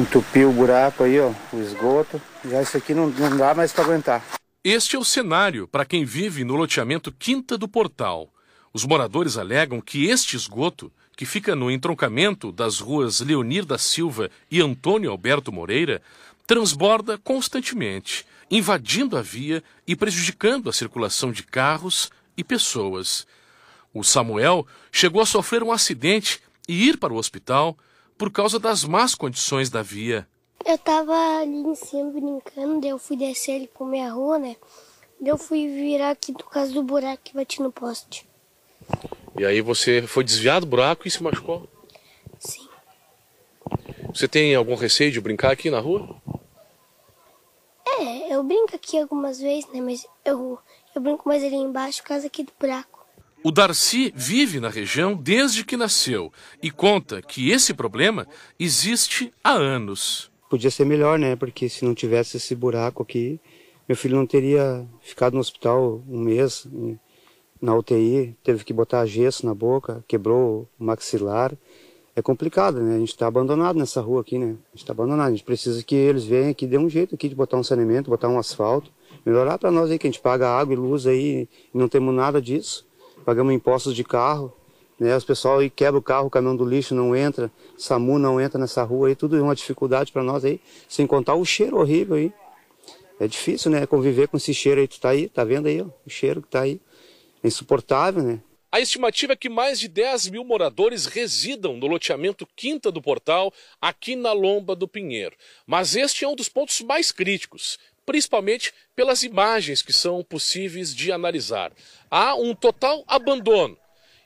entupiu o buraco aí, ó, o esgoto. Já isso aqui não, não dá mais para aguentar. Este é o cenário para quem vive no loteamento Quinta do Portal. Os moradores alegam que este esgoto, que fica no entroncamento das ruas Leonir da Silva e Antônio Alberto Moreira, transborda constantemente, invadindo a via e prejudicando a circulação de carros e pessoas. O Samuel chegou a sofrer um acidente e ir para o hospital, por causa das más condições da via. Eu tava ali em cima brincando, daí eu fui descer ali com minha rua, né? Daí eu fui virar aqui do caso do buraco que bati no poste. E aí você foi desviado do buraco e se machucou? Sim. Você tem algum receio de brincar aqui na rua? É, eu brinco aqui algumas vezes, né? Mas eu, eu brinco mais ali embaixo, por causa aqui do buraco. O Darcy vive na região desde que nasceu e conta que esse problema existe há anos. Podia ser melhor, né? Porque se não tivesse esse buraco aqui, meu filho não teria ficado no hospital um mês, na UTI, teve que botar gesso na boca, quebrou o maxilar. É complicado, né? A gente está abandonado nessa rua aqui, né? A gente está abandonado. A gente precisa que eles venham aqui, dê um jeito aqui de botar um saneamento, botar um asfalto, melhorar para nós aí que a gente paga água e luz aí e não temos nada disso pagamos impostos de carro, né? Os pessoal aí quebra o carro, o caminhão do lixo não entra, SAMU não entra nessa rua aí, tudo é uma dificuldade para nós aí, sem contar o cheiro horrível aí. É difícil, né, conviver com esse cheiro aí, tu tá aí, tá vendo aí, ó, o cheiro que tá aí, é insuportável, né? A estimativa é que mais de 10 mil moradores residam no loteamento Quinta do Portal, aqui na Lomba do Pinheiro. Mas este é um dos pontos mais críticos principalmente pelas imagens que são possíveis de analisar. Há um total abandono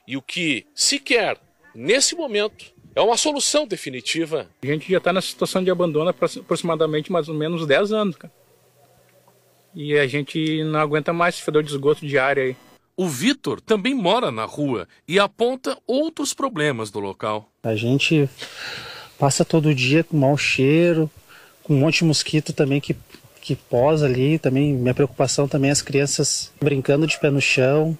e o que sequer, nesse momento, é uma solução definitiva. A gente já está na situação de abandono há aproximadamente mais ou menos 10 anos, cara. E a gente não aguenta mais esse fedor de esgoto diário aí. O Vitor também mora na rua e aponta outros problemas do local. A gente passa todo dia com mau cheiro, com um monte de mosquito também que que pós ali também, minha preocupação também é as crianças brincando de pé no chão.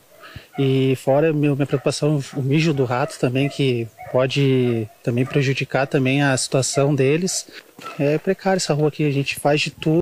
E fora minha preocupação o mijo do rato também, que pode também prejudicar também a situação deles. É precário essa rua aqui, a gente faz de tudo.